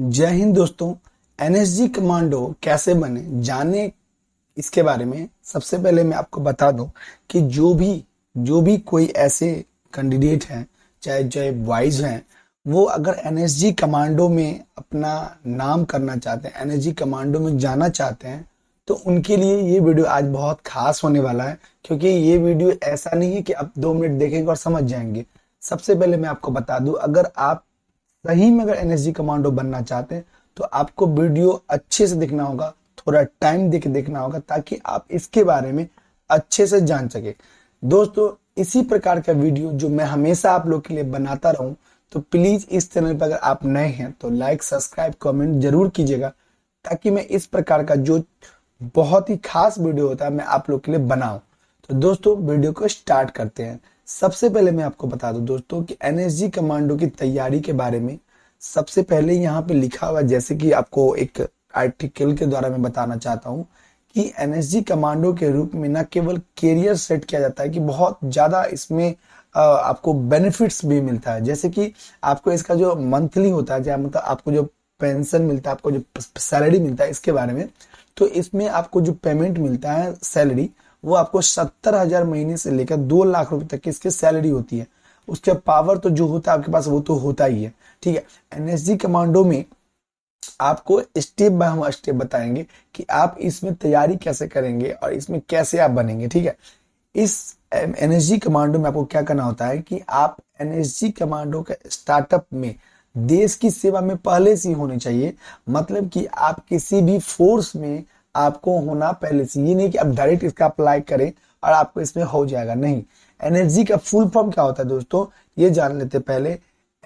जय हिंद दोस्तों NSG commando कैसे बने जाने इसके बारे में सबसे पहले मैं आपको बता दूं कि जो भी जो भी कोई ऐसे कैंडिडेट हैं चाहे चाहे बॉयज हैं वो अगर एनएसजी कमांडो में अपना नाम करना चाहते हैं एनएसजी कमांडो में जाना चाहते हैं तो उनके लिए ये वीडियो आज बहुत खास होने वाला है क्योंकि ये वीडियो ऐसा नहीं है कि आप दो मिनट देखेंगे और समझ जाएंगे सबसे पहले मैं आपको बता दूं अगर आप सही में अगर एनएसजी कमांडो बनना चाहते हैं तो आपको वीडियो अच्छे से देखना होगा थोड़ा टाइम दे के देखना होगा ताकि आप इसके बारे में अच्छे से जान सके दोस्तों इसी प्रकार का वीडियो जो मैं हमेशा आप लोग के लिए बनाता रहूं तो प्लीज इस चैनल पर अगर आप नए हैं तो लाइक सब्सक्राइब कमेंट जरूर कीजिएगा ताकि मैं इस प्रकार का जो बहुत ही खास वीडियो होता है मैं आप लोग के लिए बनाऊं तो दोस्तों वीडियो को स्टार्ट करते हैं सबसे पहले मैं आपको बता दूं दोस्तों कि एनएसजी कमांडो की तैयारी के बारे में सबसे पहले यहाँ पे लिखा हुआ जैसे कि आपको एक आर्टिकल के द्वारा मैं बताना चाहता हूँ कि एनएसजी कमांडो के रूप में न केवल कैरियर सेट किया जाता है कि बहुत ज्यादा इसमें आपको बेनिफिट्स भी मिलता है जैसे कि आपको इसका जो मंथली होता है मतलब आपको जो पेंशन मिलता है आपको जो सैलरी मिलता है इसके बारे में तो इसमें आपको जो पेमेंट मिलता है सैलरी वो आपको सत्तर हजार महीने से लेकर दो लाख रुपए तक की इसकी सैलरी होती है उसका पावर तो जो होता है आपके पास वो तो होता ही है ठीक है एनएसजी कमांडो में आपको स्टेप बाय हम स्टेप बताएंगे कि आप इसमें तैयारी कैसे करेंगे और इसमें कैसे आप बनेंगे ठीक है इस एनएसजी कमांडो में आपको क्या करना होता है कि आप एनएसजी कमांडो के स्टार्टअप में देश की सेवा में पहले से होने चाहिए मतलब कि आप किसी भी फोर्स में आपको होना पहले से ये नहीं कि आप डायरेक्ट इसका अप्लाई करें और आपको इसमें हो जाएगा नहीं एनएसजी का फुल फॉर्म क्या होता है दोस्तों ये जान लेते पहले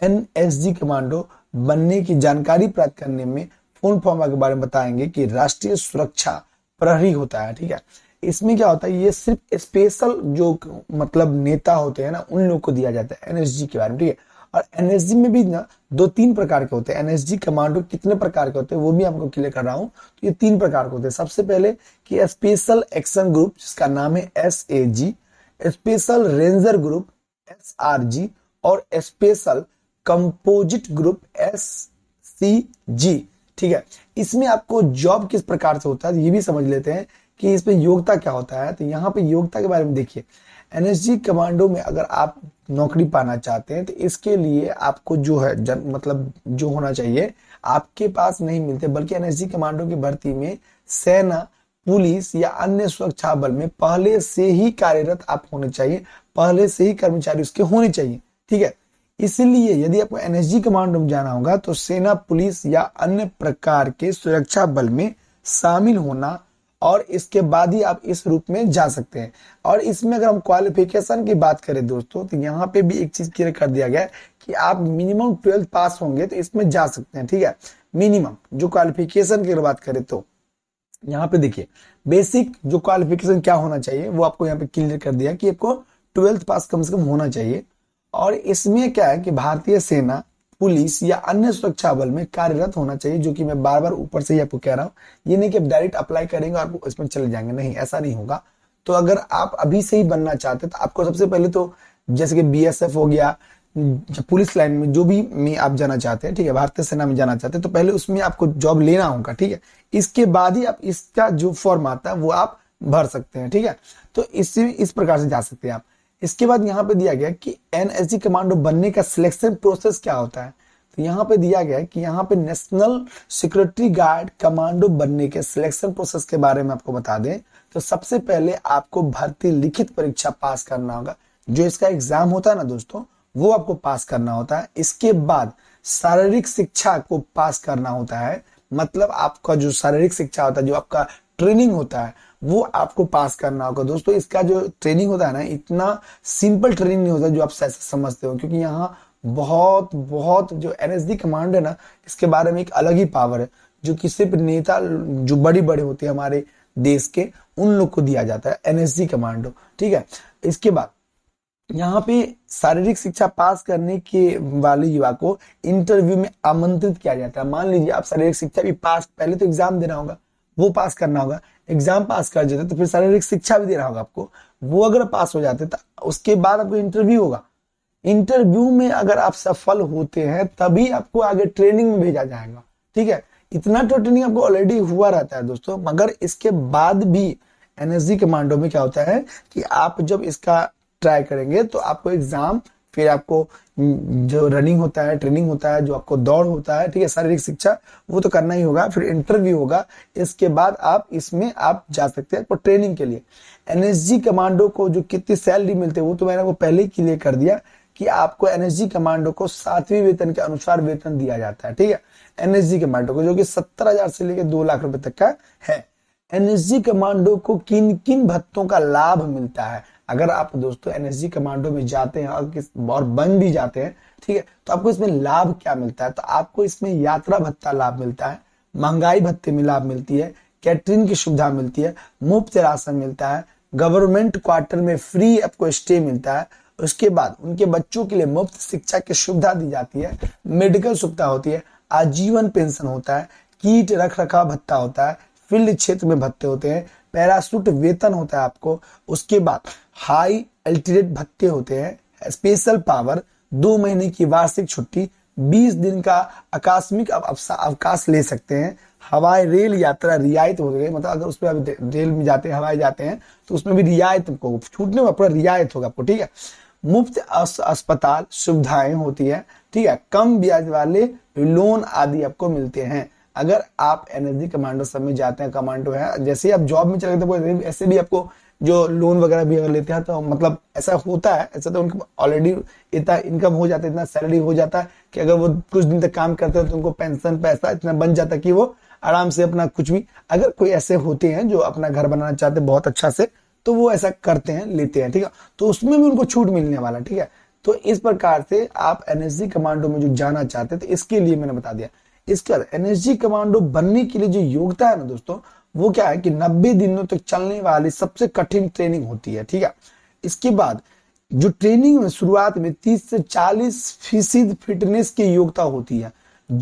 एनएसजी कमांडो बनने की जानकारी प्राप्त करने में फुल फॉर्म के बारे में बताएंगे कि राष्ट्रीय सुरक्षा प्रहरी होता है ठीक है इसमें क्या होता है ये सिर्फ स्पेशल जो मतलब नेता होते हैं ना उन लोग को दिया जाता है एनएसजी के बारे में ठीक है और एनएसजी में भी ना दो तीन प्रकार के होते हैं एनएसजी कमांडो कितने प्रकार के होते हैं वो भी आपको क्लियर कर रहा हूँ तो ये तीन प्रकार के होते हैं सबसे पहले कि स्पेशल एक्शन ग्रुप जिसका नाम है S A G special ranger group S R G और special composite group S C G ठीक है इसमें आपको जॉब किस प्रकार से होता है ये भी समझ लेते हैं कि इसमें योग्यता क्या होता है तो यहाँ पे योग्यता के बारे में देखिए एनएसजी कमांडो में अगर आप नौकरी पाना चाहते हैं तो इसके लिए आपको जो है जन, मतलब जो होना चाहिए आपके पास नहीं मिलते बल्कि एनएसजी कमांडो की भर्ती में सेना पुलिस या अन्य सुरक्षा बल में पहले से ही कार्यरत आप होने चाहिए पहले से ही कर्मचारी उसके होने चाहिए ठीक है इसलिए यदि आपको एनएसजी कमांड रूम जाना होगा तो सेना पुलिस या अन्य प्रकार के सुरक्षा बल में शामिल होना और इसके बाद ही आप इस रूप में जा सकते हैं और इसमें अगर हम क्वालिफिकेशन की बात करें दोस्तों तो यहाँ पे भी एक चीज क्लियर कर दिया गया कि आप मिनिमम ट्वेल्थ पास होंगे तो इसमें जा सकते हैं ठीक है मिनिमम जो क्वालिफिकेशन की अगर बात करें तो यहाँ पे देखिए बेसिक जो क्वालिफिकेशन क्या होना चाहिए वो आपको यहाँ पे क्लियर कर दिया कि आपको ट्वेल्थ पास कम से कम होना चाहिए और इसमें क्या है कि भारतीय सेना पुलिस या अन्य सुरक्षा बल में कार्यरत होना चाहिए जो कि मैं बार बार ऊपर से ही आपको कह रहा हूँ ये नहीं कि आप डायरेक्ट अप्लाई करेंगे और इसमें चले जाएंगे नहीं ऐसा नहीं होगा तो अगर आप अभी से ही बनना चाहते तो आपको सबसे पहले तो जैसे कि बी हो गया पुलिस लाइन में जो भी में आप जाना चाहते हैं ठीक है भारतीय सेना में जाना चाहते हैं तो पहले उसमें आपको जॉब लेना होगा ठीक है इसके बाद ही आप इसका जो फॉर्म आता है वो आप भर सकते हैं ठीक है तो इससे इस प्रकार से जा सकते हैं आप इसके बाद यहाँ पे दिया गया कि एनएसजी कमांडो बनने का सिलेक्शन प्रोसेस क्या होता है तो यहाँ पे दिया गया कि यहाँ पे नेशनल सिक्योरिटी गार्ड कमांडो बनने के सिलेक्शन प्रोसेस के बारे में आपको बता दें तो सबसे पहले आपको भर्ती लिखित परीक्षा पास करना होगा जो इसका एग्जाम होता है ना दोस्तों वो आपको पास करना होता है इसके बाद शारीरिक शिक्षा को पास करना होता है मतलब आपका जो शारीरिक शिक्षा होता है जो आपका ट्रेनिंग होता है वो आपको पास करना होगा दोस्तों इसका जो ट्रेनिंग होता है ना इतना सिंपल ट्रेनिंग नहीं होता जो आप समझते हो क्योंकि यहाँ बहुत बहुत जो डी कमांड है ना इसके बारे में एक अलग ही पावर है जो कि सिर्फ नेता जो बड़े बड़े होते हैं हमारे देश के उन लोग को दिया जाता है डी कमांडो ठीक है इसके बाद यहाँ पे शारीरिक शिक्षा पास करने के वाले युवा को इंटरव्यू में आमंत्रित किया जाता है मान लीजिए आप शारीरिक शिक्षा भी पास पहले तो एग्जाम देना होगा वो पास करना होगा एग्जाम पास कर जाते तो फिर शारीरिक शिक्षा भी देना होगा आपको वो अगर पास हो जाते तो उसके बाद आपको इंटरव्यू होगा इंटरव्यू में अगर आप सफल होते हैं तभी आपको आगे ट्रेनिंग में भेजा जाएगा ठीक है इतना तो ट्रेनिंग आपको ऑलरेडी हुआ रहता है दोस्तों मगर इसके बाद भी एनएसजी कमांडो में क्या होता है कि आप जब इसका ट्राई करेंगे तो आपको एग्जाम फिर आपको जो रनिंग होता है ट्रेनिंग होता है जो आपको दौड़ होता है ठीक है शारीरिक शिक्षा वो तो करना ही होगा फिर इंटरव्यू होगा इसके बाद आप इसमें आप जा सकते हैं ट्रेनिंग के लिए एनएसजी कमांडो को जो कितनी सैलरी मिलती है वो तो मैंने आपको पहले ही क्लियर कर दिया कि आपको एनएसजी कमांडो को सातवीं वेतन के अनुसार वेतन दिया जाता है ठीक है एनएसजी कमांडो को जो कि सत्तर हजार से लेकर दो लाख रुपए तक का है एनएसजी कमांडो को किन किन भत्तों का लाभ मिलता है अगर आप दोस्तों एनएसजी कमांडो में जाते हैं और किस और बन भी जाते हैं ठीक है तो आपको इसमें लाभ क्या मिलता है तो आपको इसमें यात्रा भत्ता लाभ मिलता है महंगाई भत्ते में लाभ मिलती है कैटरिंग की सुविधा मिलती है मुफ्त राशन मिलता है गवर्नमेंट क्वार्टर में फ्री आपको स्टे मिलता है उसके बाद उनके बच्चों के लिए मुफ्त शिक्षा की सुविधा दी जाती है मेडिकल सुविधा होती है आजीवन पेंशन होता है कीट रख रखाव भत्ता होता है फील्ड क्षेत्र में भत्ते होते हैं पैरासूट वेतन होता है आपको उसके बाद हाई अल्टीरेट भत्ते होते हैं स्पेशल पावर दो महीने की वार्षिक छुट्टी बीस दिन का आकस्मिक अवकाश ले सकते हैं हवाई रेल यात्रा रियायत हो गई मतलब अगर उसमें रेल में जाते हैं हवाई जाते हैं तो उसमें भी रियायत को छूटने में पूरा रियायत होगा आपको ठीक है मुफ्त अस्पताल सुविधाएं होती है ठीक है कम ब्याज वाले लोन आदि आपको मिलते हैं अगर आप एनर्जी कमांडो सब में जाते हैं कमांडो है जैसे ही आप जॉब में चले गए तो ऐसे भी आपको जो लोन वगैरह भी अगर लेते हैं तो मतलब ऐसा होता है ऐसा तो उनको ऑलरेडी इतना इनकम हो जाता है इतना सैलरी हो जाता है कि अगर वो कुछ दिन तक काम करते हैं तो उनको पेंशन पैसा इतना बन जाता है कि वो आराम से अपना कुछ भी अगर कोई ऐसे होते हैं जो अपना घर बनाना चाहते हैं बहुत अच्छा से तो वो ऐसा करते हैं लेते हैं ठीक है तो उसमें भी उनको छूट मिलने वाला ठीक है तो इस प्रकार से आप एनएससी कमांडो में जो जाना चाहते हैं तो इसके लिए मैंने बता दिया इसके बाद एनएसजी कमांडो बनने के लिए जो योग्यता है ना दोस्तों वो क्या है कि 90 दिनों तक चलने वाली सबसे कठिन ट्रेनिंग होती है ठीक है इसके बाद जो ट्रेनिंग में शुरुआत में 30 से 40 फीसद फिटनेस की योग्यता होती है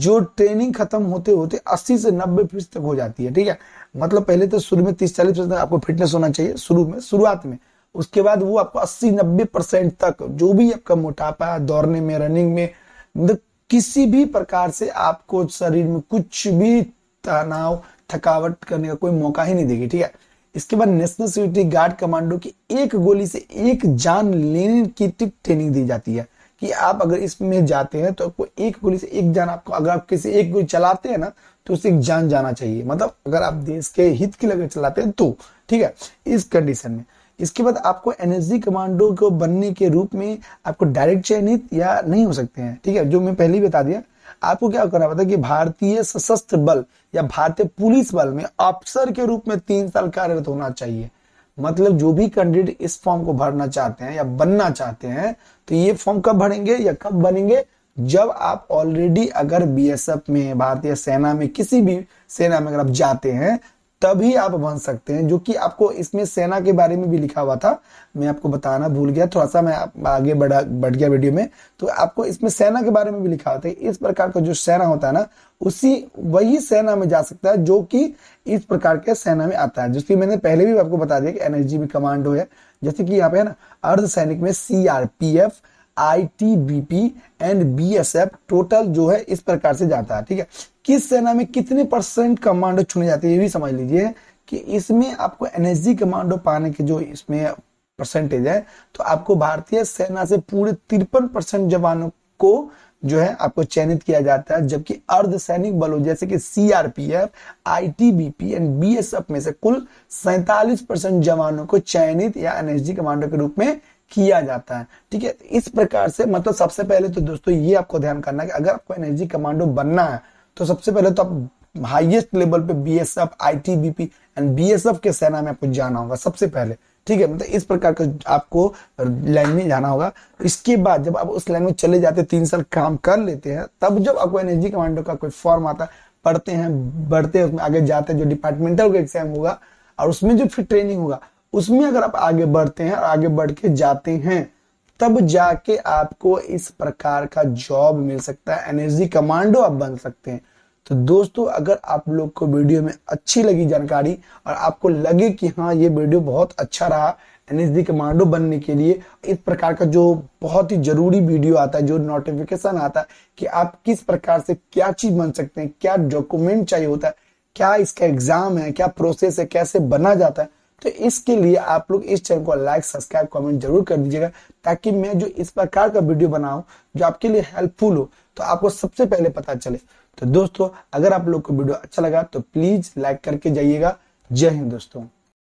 जो ट्रेनिंग खत्म होते होते 80 से 90 फीसद तक हो जाती है ठीक है मतलब पहले तो शुरू में 30 चालीस परसेंट आपको फिटनेस होना चाहिए शुरू में शुरुआत में उसके बाद वो आपको 80 90 परसेंट तक जो भी आपका मोटापा दौड़ने में रनिंग में मतलब किसी भी प्रकार से आपको शरीर में कुछ भी तनाव थकावट करने का कोई मौका ही नहीं देगी ठीक है इसके बाद नेशनल सिक्योरिटी गार्ड कमांडो की एक गोली से एक जान लेने की ट्रेनिंग दी जाती है कि आप अगर इसमें जाते हैं तो आपको एक गोली से एक जान आपको अगर आप किसी एक गोली चलाते हैं ना तो उसे एक जान जाना चाहिए मतलब अगर आप देश के हित के लिए चलाते हैं तो ठीक है इस कंडीशन में इसके बाद आपको एनएसजी कमांडो को बनने के रूप में आपको डायरेक्ट चयनित या नहीं हो सकते हैं ठीक है जो मैं पहले ही बता दिया आपको क्या करना पड़ता है कि भारतीय सशस्त्र बल या भारतीय पुलिस बल में अफसर के रूप में तीन साल कार्यरत होना चाहिए मतलब जो भी कैंडिडेट इस फॉर्म को भरना चाहते हैं या बनना चाहते हैं तो ये फॉर्म कब भरेंगे या कब बनेंगे जब आप ऑलरेडी अगर बीएसएफ में भारतीय सेना में किसी भी सेना में अगर आप जाते हैं तभी आप बन सकते हैं जो कि आपको इसमें सेना के बारे में भी लिखा हुआ था मैं आपको बताना भूल गया थोड़ा सा मैं आगे बढ़ा बढ़ गया वीडियो में तो आपको इसमें सेना के बारे में भी लिखा हुआ था इस प्रकार का जो सेना होता है ना उसी वही सेना में जा सकता है जो कि इस प्रकार के सेना में आता है जिसकी मैंने पहले भी आपको बता दिया कि एनएसजी में कमांडो है जैसे कि यहाँ पे है ना अर्ध सैनिक में CRPF ITBP and BSF total जो है इस प्रकार से जाता है ठीक है किस सेना में कितने परसेंट कमांडो चुने जाते हैं ये भी समझ लीजिए कि इसमें आपको एनएसजी कमांडो पाने के जो इसमें परसेंटेज है तो आपको भारतीय सेना से पूरे तिरपन परसेंट जवानों को जो है आपको चयनित किया जाता है जबकि अर्ध सैनिक बलों जैसे कि सीआरपीएफ आईटीबीपी एंड बीएसएफ में से कुल सैतालीस परसेंट जवानों को चयनित या एनएसजी कमांडो के रूप में किया जाता है ठीक है इस प्रकार से मतलब सबसे पहले तो दोस्तों ये आपको ध्यान करना है कि अगर आपको एनर्जी कमांडो बनना है तो सबसे पहले तो आप हाईएस्ट लेवल पे बीएसएफ आईटीबीपी एंड बीएसएफ के सेना में आपको जाना होगा सबसे पहले ठीक है मतलब इस प्रकार का आपको लाइन में जाना होगा इसके बाद जब आप उस लाइन में चले जाते तीन साल काम कर लेते हैं तब जब आपको एनर्जी कमांडो का कोई फॉर्म आता है पढ़ते हैं बढ़ते हैं उसमें आगे जाते हैं जो डिपार्टमेंटल का एग्जाम होगा और उसमें जो फिर ट्रेनिंग होगा उसमें अगर आप आगे बढ़ते हैं और आगे बढ़ के जाते हैं तब जाके आपको इस प्रकार का जॉब मिल सकता है एनर्जी कमांडो आप बन सकते हैं तो दोस्तों अगर आप लोग को वीडियो में अच्छी लगी जानकारी और आपको लगे कि हाँ ये वीडियो बहुत अच्छा रहा एनएसडी कमांडो बनने के लिए इस प्रकार का जो बहुत ही जरूरी वीडियो आता है जो नोटिफिकेशन आता है कि आप किस प्रकार से क्या चीज बन सकते हैं क्या डॉक्यूमेंट चाहिए होता है क्या इसका एग्जाम है क्या प्रोसेस है कैसे बना जाता है तो इसके लिए आप लोग इस चैनल को लाइक सब्सक्राइब कमेंट जरूर कर दीजिएगा ताकि मैं जो इस प्रकार का वीडियो बनाऊं जो आपके लिए हेल्पफुल हो तो आपको सबसे पहले पता चले तो दोस्तों अगर आप लोग को वीडियो अच्छा लगा तो प्लीज लाइक करके जाइएगा जय हिंद दोस्तों